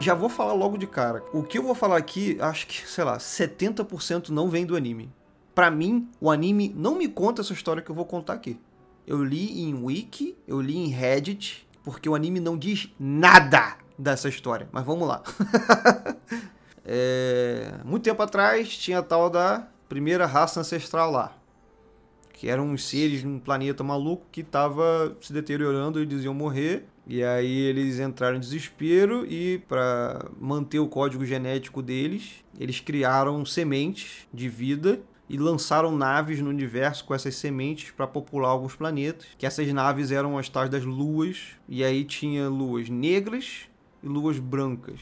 Já vou falar logo de cara. O que eu vou falar aqui, acho que, sei lá, 70% não vem do anime. Para mim, o anime não me conta essa história que eu vou contar aqui. Eu li em wiki, eu li em Reddit, porque o anime não diz nada dessa história. Mas vamos lá. é... Muito tempo atrás tinha a tal da primeira raça ancestral lá. Que eram uns seres num planeta maluco que tava se deteriorando e diziam morrer. E aí eles entraram em desespero e para manter o código genético deles, eles criaram sementes de vida e lançaram naves no universo com essas sementes para popular alguns planetas. Que essas naves eram as tais das luas, e aí tinha luas negras e luas brancas.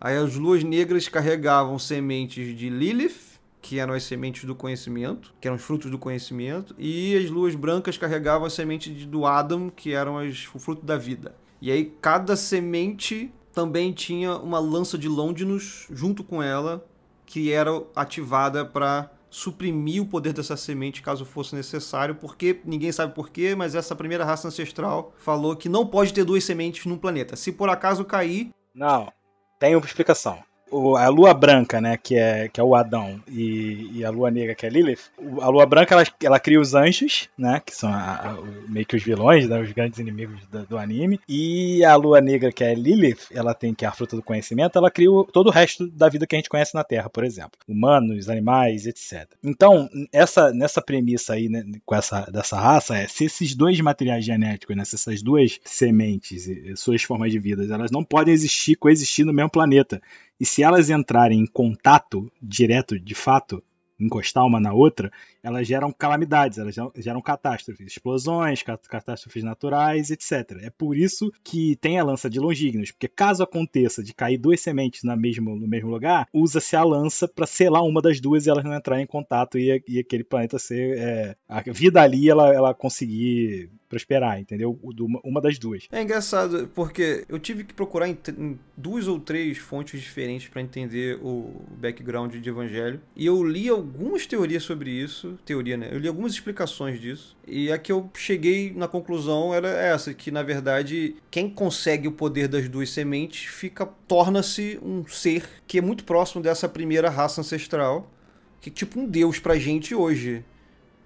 Aí as luas negras carregavam sementes de Lilith que eram as sementes do conhecimento, que eram os frutos do conhecimento, e as luas brancas carregavam a semente do Adam, que eram as, o fruto da vida. E aí cada semente também tinha uma lança de Londinus junto com ela, que era ativada para suprimir o poder dessa semente caso fosse necessário, porque ninguém sabe porquê, mas essa primeira raça ancestral falou que não pode ter duas sementes num planeta. Se por acaso cair. Não, tem uma explicação a lua branca, né, que é, que é o Adão, e, e a lua negra, que é Lilith, a lua branca ela, ela cria os anjos, né, que são a, a, meio que os vilões, né, os grandes inimigos do, do, anime, e a lua negra, que é Lilith, ela tem que é a fruta do conhecimento, ela cria o, todo o resto da vida que a gente conhece na Terra, por exemplo, humanos, animais, etc. Então, essa, nessa premissa aí, né, com essa, dessa raça, é se esses dois materiais genéticos, né, se essas duas sementes, suas formas de vida, elas não podem existir, coexistir no mesmo planeta. E se elas entrarem em contato direto, de fato, encostar uma na outra, elas geram calamidades, elas geram catástrofes, explosões, catástrofes naturais, etc. É por isso que tem a lança de Longígnios, porque caso aconteça de cair duas sementes na mesmo, no mesmo lugar, usa-se a lança para selar uma das duas e elas não entrarem em contato e, e aquele planeta ser. É, a vida ali ela, ela conseguir prosperar, entendeu? Uma das duas. É engraçado, porque eu tive que procurar em, em duas ou três fontes diferentes para entender o background de Evangelho. E eu li algumas teorias sobre isso, teoria, né? Eu li algumas explicações disso. E a que eu cheguei na conclusão era essa, que na verdade quem consegue o poder das duas sementes fica torna-se um ser que é muito próximo dessa primeira raça ancestral, que é tipo um deus pra gente hoje.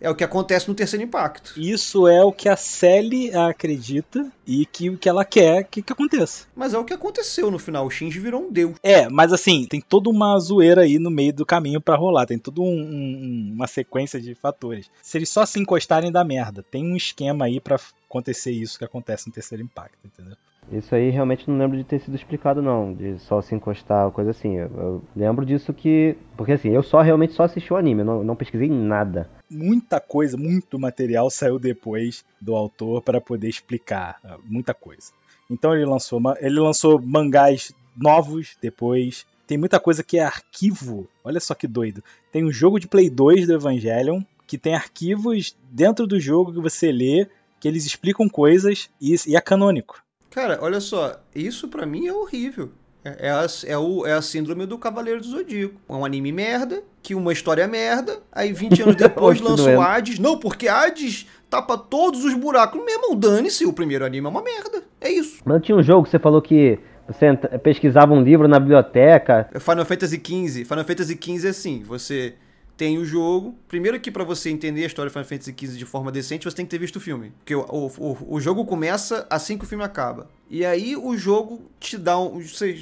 É o que acontece no terceiro impacto. Isso é o que a Sally acredita e que o que ela quer que, que aconteça. Mas é o que aconteceu no final. O Shinji virou um deus. É, mas assim, tem toda uma zoeira aí no meio do caminho para rolar. Tem toda um, um, uma sequência de fatores. Se eles só se encostarem da merda, tem um esquema aí para acontecer isso que acontece no terceiro impacto, entendeu? Isso aí realmente não lembro de ter sido explicado, não, de só se encostar ou coisa assim. Eu, eu, lembro disso que. Porque assim, eu só realmente só assisti o anime, não, não pesquisei nada. Muita coisa, muito material saiu depois do autor para poder explicar ah, muita coisa. Então ele lançou, ele lançou mangás novos depois. Tem muita coisa que é arquivo. Olha só que doido. Tem um jogo de Play 2 do Evangelion que tem arquivos dentro do jogo que você lê, que eles explicam coisas e, e é canônico. Cara, olha só, isso para mim é horrível. É, é, a, é, o, é a síndrome do Cavaleiro do Zodíaco. É um anime merda, que uma história é merda, aí 20 anos é depois lança o Hades. Não, porque Hades tapa todos os buracos. Meu irmão, dane-se, o primeiro anime é uma merda. É isso. Mas tinha um jogo que você falou que você pesquisava um livro na biblioteca. Final Fantasy XV. Final Fantasy XV é assim, você tem o jogo. Primeiro que para você entender a história de Final Fantasy XV de forma decente, você tem que ter visto o filme. Porque o, o, o jogo começa assim que o filme acaba. E aí o jogo te dá um. Você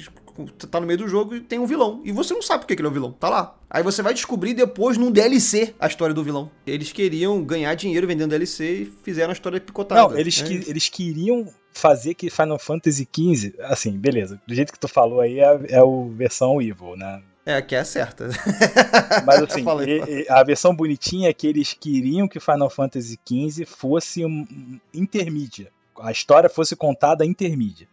tá no meio do jogo e tem um vilão. E você não sabe por que ele é o vilão. Tá lá. Aí você vai descobrir depois num DLC a história do vilão. Eles queriam ganhar dinheiro vendendo DLC e fizeram a história picotada. Não, eles, é que, eles queriam fazer que Final Fantasy XV, assim, beleza. Do jeito que tu falou aí é, é a versão Evil, né? É, aqui é certa. Mas assim, falei, e, a versão bonitinha é que eles queriam que Final Fantasy XV fosse um, intermídia. A história fosse contada intermídia.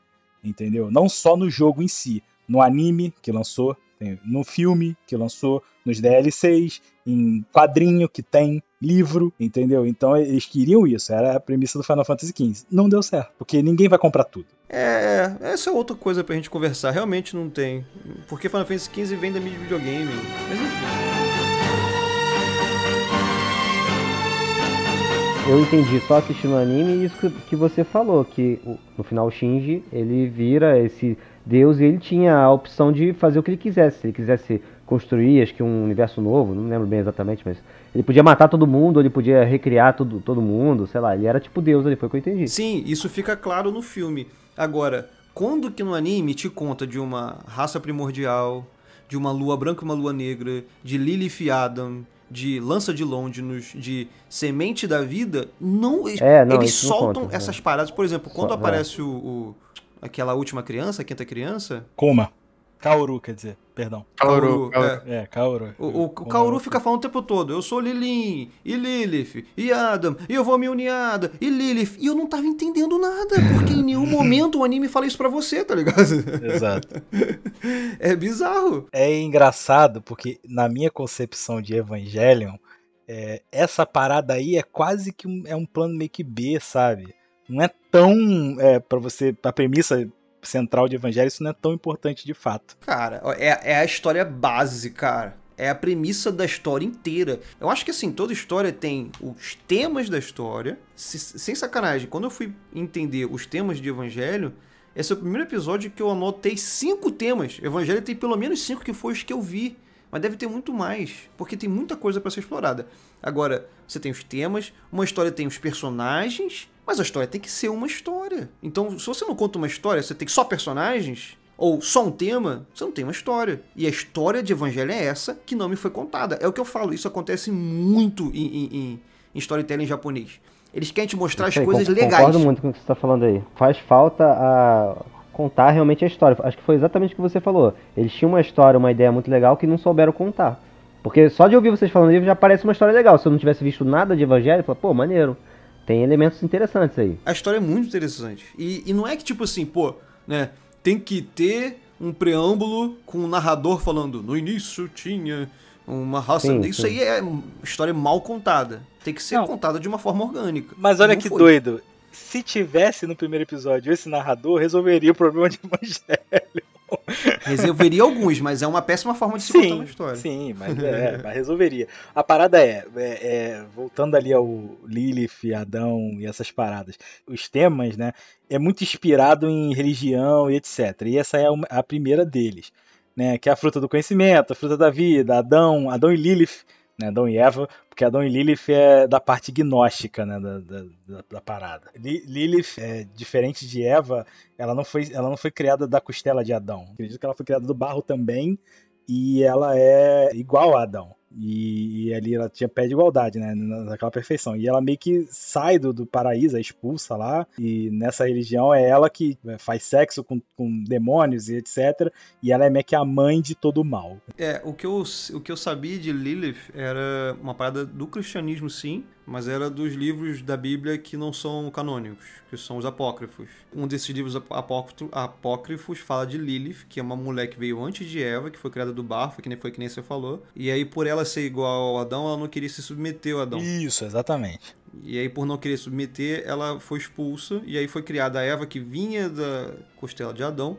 Entendeu? Não só no jogo em si, no anime que lançou, tem no filme que lançou, nos DLCs, em quadrinho que tem, livro, entendeu? Então eles queriam isso, era a premissa do Final Fantasy XV. Não deu certo, porque ninguém vai comprar tudo. É, é, essa é outra coisa pra gente conversar, realmente não tem. Porque Final Fantasy XV vem da mídia videogame, mas enfim. Eu entendi só assistindo o anime isso que você falou, que no final o Shinji, ele vira esse Deus ele tinha a opção de fazer o que ele quisesse. Se ele quisesse construir, acho que um universo novo, não lembro bem exatamente, mas ele podia matar todo mundo, ele podia recriar todo, todo mundo, sei lá. Ele era tipo Deus ali, foi o que eu entendi. Sim, isso fica claro no filme. Agora, quando que no anime te conta de uma raça primordial, de uma lua branca e uma lua negra, de Lilith Adam, de Lança de Londres, de Semente da Vida, não, é, não eles soltam não conta, essas paradas. Por exemplo, quando Só, aparece é. o, o Aquela última criança, a quinta criança? Kuma. Kaoru, quer dizer, perdão. Kaoru. Kaoru. É. é, Kaoru. O, o, o é Kaoru fica falando o tempo todo, eu sou Lilin, e Lilith, e Adam, e eu vou me unir a Adam, e Lilith. E eu não tava entendendo nada, porque em nenhum momento o anime fala isso pra você, tá ligado? Exato. é bizarro. É engraçado, porque na minha concepção de Evangelion, é, essa parada aí é quase que um, é um plano meio que B, sabe? Não é tão. É, para você. a premissa central de Evangelho, isso não é tão importante de fato. Cara, é, é a história base, cara. É a premissa da história inteira. Eu acho que assim, toda história tem os temas da história. Se, sem sacanagem, quando eu fui entender os temas de Evangelho, esse é o primeiro episódio que eu anotei cinco temas. Evangelho tem pelo menos cinco que foi os que eu vi. Mas deve ter muito mais, porque tem muita coisa para ser explorada. Agora, você tem os temas, uma história tem os personagens, mas a história tem que ser uma história. Então, se você não conta uma história, você tem só personagens, ou só um tema, você não tem uma história. E a história de Evangelho é essa que não me foi contada. É o que eu falo, isso acontece muito em, em, em, em storytelling japonês. Eles querem te mostrar sei, as coisas concordo legais. Concordo muito com o que você está falando aí. Faz falta a contar realmente a história. Acho que foi exatamente o que você falou. Eles tinham uma história, uma ideia muito legal que não souberam contar. Porque só de ouvir vocês falando isso já parece uma história legal. Se eu não tivesse visto nada de Evangelho, eu falo, pô, maneiro tem elementos interessantes aí. A história é muito interessante. E, e não é que tipo assim, pô, né? Tem que ter um preâmbulo com o um narrador falando: no início tinha uma raça. Sim, Isso sim. aí é história mal contada. Tem que ser não. contada de uma forma orgânica. Mas olha que foi. doido. Se tivesse no primeiro episódio esse narrador, resolveria o problema de Evangelho. Resolveria alguns, mas é uma péssima forma de se sim, contar uma história. Sim, mas, é, mas resolveria. A parada é, é, é, voltando ali ao Lilith, Adão e essas paradas, os temas, né, é muito inspirado em religião e etc. E essa é a primeira deles, né, que é a fruta do conhecimento, a fruta da vida, Adão, Adão e Lilith, né, Adão e Eva, porque Adão e Lilith é da parte gnóstica, né, da, da, da parada. Lilith, é, diferente de Eva, ela não, foi, ela não foi criada da costela de Adão. Acredito que ela foi criada do barro também, e ela é igual a Adão. E, e, ali ela tinha pé de igualdade, né? Naquela perfeição. E ela meio que sai do, do paraíso, é expulsa lá. E nessa religião é ela que é, faz sexo com, com demônios e etc. E ela é meio que a mãe de todo o mal. É, o que eu, o que eu sabia de Lilith era uma parada do cristianismo, sim mas era dos livros da Bíblia que não são canônicos, que são os apócrifos. Um desses livros apócrifos fala de Lilith, que é uma mulher que veio antes de Eva, que foi criada do barfo, que nem foi que nem você falou. E aí, por ela ser igual ao Adão, ela não queria se submeter ao Adão. Isso, exatamente. E aí, por não querer se submeter, ela foi expulsa, e aí foi criada a Eva, que vinha da costela de Adão.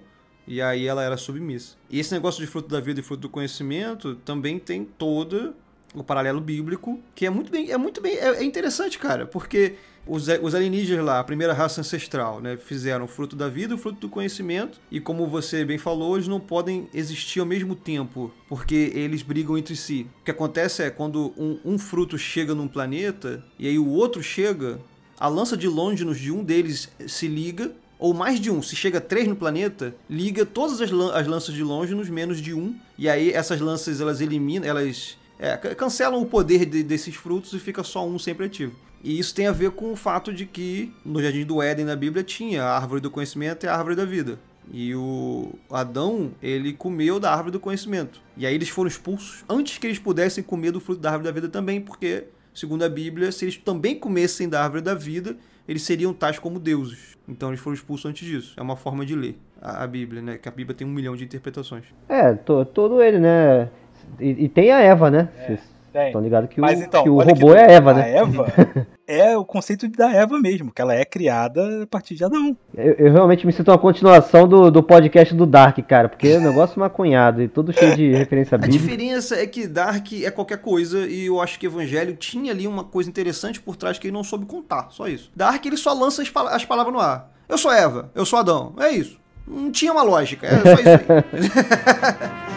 E aí ela era submissa. E esse negócio de fruto da vida e fruto do conhecimento também tem toda o paralelo bíblico, que é muito bem, é muito bem, é, é interessante, cara, porque os, os alienígenas lá, a primeira raça ancestral, né, fizeram o fruto da vida o fruto do conhecimento, e como você bem falou, eles não podem existir ao mesmo tempo, porque eles brigam entre si. O que acontece é, quando um, um fruto chega num planeta, e aí o outro chega, a lança de nos de um deles se liga, ou mais de um, se chega três no planeta, liga todas as, lan as lanças de nos menos de um, e aí essas lanças, elas eliminam, elas é, cancelam o poder de, desses frutos e fica só um sempre ativo. E isso tem a ver com o fato de que no Jardim do Éden na Bíblia tinha a árvore do conhecimento e a árvore da vida. E o Adão, ele comeu da árvore do conhecimento. E aí eles foram expulsos antes que eles pudessem comer do fruto da árvore da vida também, porque, segundo a Bíblia, se eles também comessem da árvore da vida, eles seriam tais como deuses. Então eles foram expulsos antes disso. É uma forma de ler a, Bíblia, né? Que a Bíblia tem um milhão de interpretações. É, to, todo ele, né? E, e, tem a Eva, né? É, Vocês estão ligados que Mas, o, então, que o robô que é a Eva, a né? A Eva é o conceito da Eva mesmo, que ela é criada a partir de Adão. Eu, eu realmente me sinto uma continuação do, do podcast do Dark, cara, porque é um negócio maconhado e todo cheio de referência bíblica. A diferença é que Dark é qualquer coisa e eu acho que Evangelho tinha ali uma coisa interessante por trás que ele não soube contar, só isso. Dark ele só lança as, pal as palavras no ar. Eu sou Eva, eu sou Adão, é isso. Não tinha uma lógica, é só isso aí.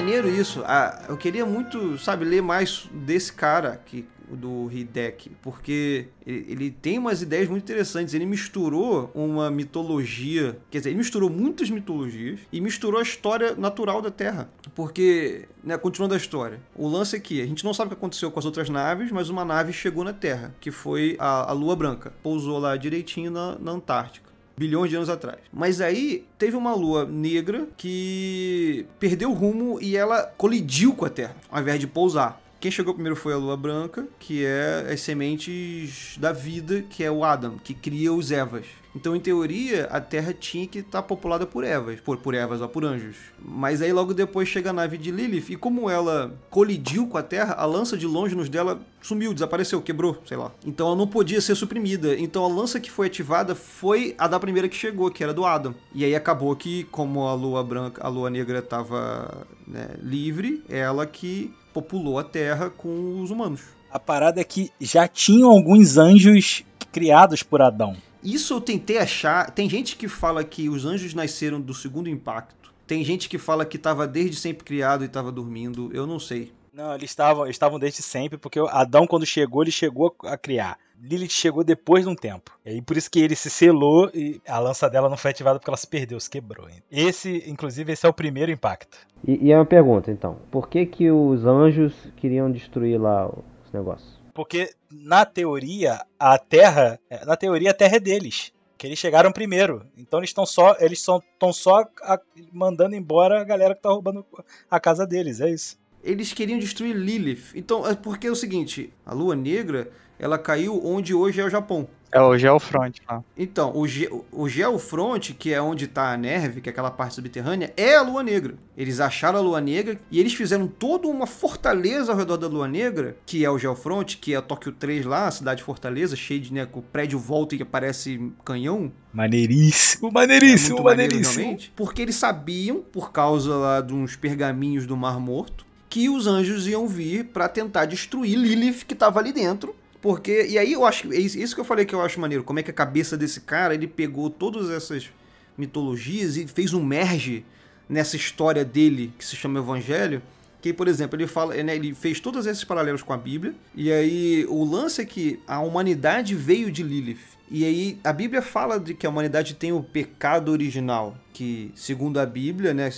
maneiro isso. Ah, eu queria muito, sabe, ler mais desse cara que do Hideki, porque ele, tem umas ideias muito interessantes. Ele misturou uma mitologia, quer dizer, ele misturou muitas mitologias e misturou a história natural da Terra. Porque, né, continuando a história, o lance é que a gente não sabe o que aconteceu com as outras naves, mas uma nave chegou na Terra, que foi a, a Lua Branca. Pousou lá direitinho na, na Antártica bilhões de anos atrás. Mas aí teve uma lua negra que perdeu o rumo e ela colidiu com a Terra, ao invés de pousar. Quem chegou primeiro foi a Lua Branca, que é as sementes da vida, que é o Adam, que cria os Evas. Então, em teoria, a Terra tinha que estar tá populada por Evas, por, por Evas ou por anjos. Mas aí logo depois chega a nave de Lilith e como ela colidiu com a Terra, a lança de nos dela sumiu, desapareceu, quebrou, sei lá. Então ela não podia ser suprimida. Então a lança que foi ativada foi a da primeira que chegou, que era do Adam. E aí acabou que, como a lua branca, a lua negra estava né, livre, ela que populou a Terra com os humanos. A parada é que já tinham alguns anjos criados por Adão. Isso eu tentei achar. Tem gente que fala que os anjos nasceram do segundo impacto. Tem gente que fala que estava desde sempre criado e estava dormindo. Eu não sei. Não, eles estavam, estavam desde sempre, porque Adão, quando chegou, ele chegou a criar. Lilith chegou depois de um tempo. E aí, por isso que ele se selou e a lança dela não foi ativada porque ela se perdeu, se quebrou. Esse, inclusive, esse é o primeiro impacto. E, e é uma pergunta, então. Por que que os anjos queriam destruir lá os negócios? Porque na teoria a Terra, é, na teoria a Terra é deles, que eles chegaram primeiro. Então eles estão só, eles estão só a, mandando embora a galera que tá roubando a casa deles, é isso eles queriam destruir Lilith. Então, é porque é o seguinte, a Lua Negra, ela caiu onde hoje é o Japão. É o Geofront lá. Então, o, ge o Geofront, que é onde está a Nerve, que é aquela parte subterrânea, é a Lua Negra. Eles acharam a Lua Negra e eles fizeram toda uma fortaleza ao redor da Lua Negra, que é o Geofront, que é a Tóquio 3 lá, a cidade fortaleza, cheia de né, o prédio volta e aparece canhão. Maneiríssimo, maneiríssimo, é maneiríssimo. porque eles sabiam, por causa lá de uns pergaminhos do Mar Morto, que os anjos iam vir para tentar destruir Lilith que estava ali dentro. Porque, e aí eu acho, é isso que eu falei que eu acho maneiro, como é que a cabeça desse cara, ele pegou todas essas mitologias e fez um merge nessa história dele que se chama Evangelho, que, por exemplo, ele fala, né, ele fez todos esses paralelos com a Bíblia, e aí o lance é que a humanidade veio de Lilith. E aí a Bíblia fala de que a humanidade tem o pecado original, que segundo a Bíblia, né,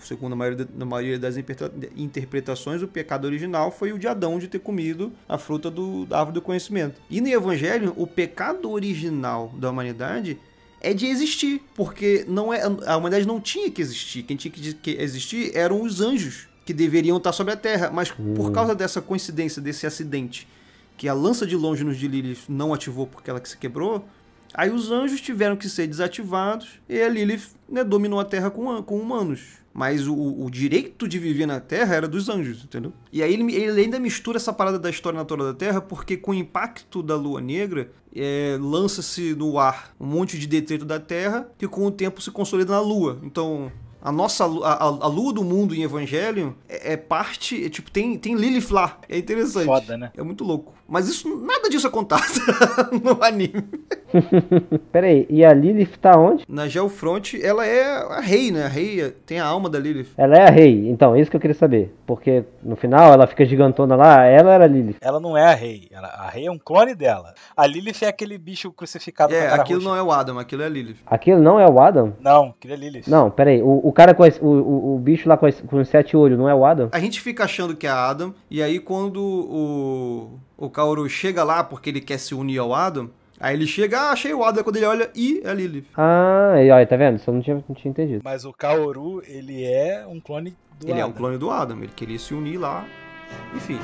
segundo a maioria, maioria das interpretações, o pecado original foi o de Adão de ter comido a fruta do, da árvore do conhecimento. E no Evangelho, o pecado original da humanidade é de existir, porque não é a humanidade não tinha que existir, quem tinha que existir eram os anjos que deveriam estar sobre a Terra, mas por hum. causa dessa coincidência, desse acidente, que a lança de longe nos de Lilith não ativou porque ela que se quebrou, aí os anjos tiveram que ser desativados e a Lilith né, dominou a Terra com, com humanos. Mas o, o, direito de viver na Terra era dos anjos, entendeu? E aí ele, ele, ainda mistura essa parada da história natural da Terra, porque com o impacto da Lua Negra, é, lança-se no ar um monte de detrito da Terra, que com o tempo se consolida na Lua. Então, a nossa a, a, lua do mundo em Evangelho é, é parte, é, tipo, tem, tem Lilith lá. É interessante. Foda, né? É muito louco. Mas isso nada disso é contado no anime. Peraí, e a Lilith tá onde? Na Geofront, ela é a rei, né? A rei tem a alma da Lilith. Ela é a rei, então, é isso que eu queria saber. Porque no final ela fica gigantona lá, ela era a Lilith. Ela não é a rei, ela, a rei é um clone dela. A Lilith é aquele bicho crucificado É, aquilo roxa. não é o Adam, aquilo é a Lilith. Aquilo não é o Adam? Não, aquilo é Lilith. Não, peraí, o, o cara com o, o, o, bicho lá com, com os sete olhos não é o Adam? A gente fica achando que é a Adam, e aí quando o o Kaoru chega lá porque ele quer se unir ao Adam, Aí ele chega, ah, achei o Adam Quando ele olha, e é a Lily. Ah, e olha, tá vendo? Só não tinha, não tinha entendido. Mas o Kaoru, ele é um clone do ele Adam. Ele é um clone do Adam. Ele queria se unir lá. Enfim.